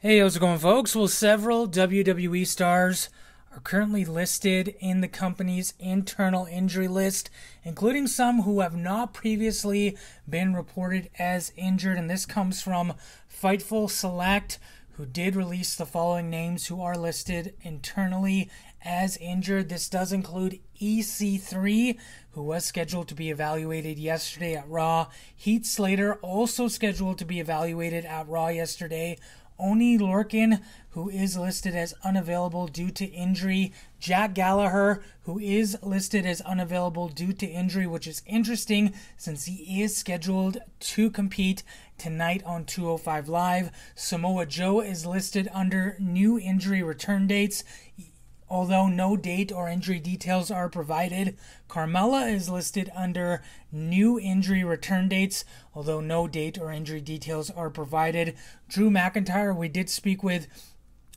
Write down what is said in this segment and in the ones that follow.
Hey, how's it going, folks? Well, several WWE stars are currently listed in the company's internal injury list, including some who have not previously been reported as injured. And this comes from Fightful Select, who did release the following names who are listed internally as injured. This does include EC3, who was scheduled to be evaluated yesterday at Raw. Heat Slater, also scheduled to be evaluated at Raw yesterday. Oni Lorkin, who is listed as unavailable due to injury. Jack Gallagher, who is listed as unavailable due to injury, which is interesting since he is scheduled to compete tonight on 205 Live. Samoa Joe is listed under new injury return dates. Although no date or injury details are provided, Carmella is listed under new injury return dates. Although no date or injury details are provided, Drew McIntyre, we did speak with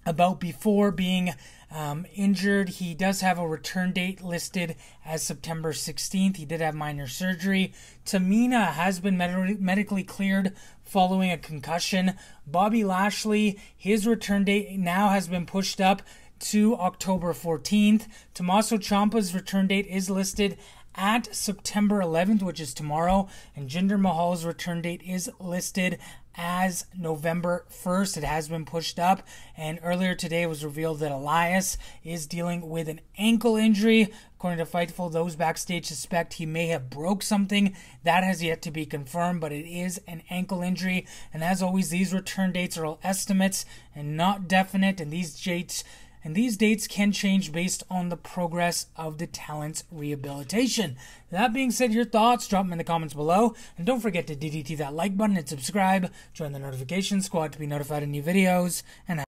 about before being um, injured. He does have a return date listed as September 16th. He did have minor surgery. Tamina has been med- medically cleared following a concussion. Bobby Lashley, his return date now has been pushed up to October 14th. Tommaso Ciampa's return date is listed at September 11th, which is tomorrow, and Jinder Mahal's return date is listed as November 1st. It has been pushed up, and earlier today was revealed that Elias is dealing with an ankle injury. According to Fightful, those backstage suspect he may have broke something. That has yet to be confirmed, but it is an ankle injury. And as always, these return dates are all estimates and not definite, and these dates and these dates can change based on the progress of the talent's rehabilitation. That being said, your thoughts, drop them in the comments below, and don't forget to DDT that like button and subscribe, join the notification squad to be notified of new videos, and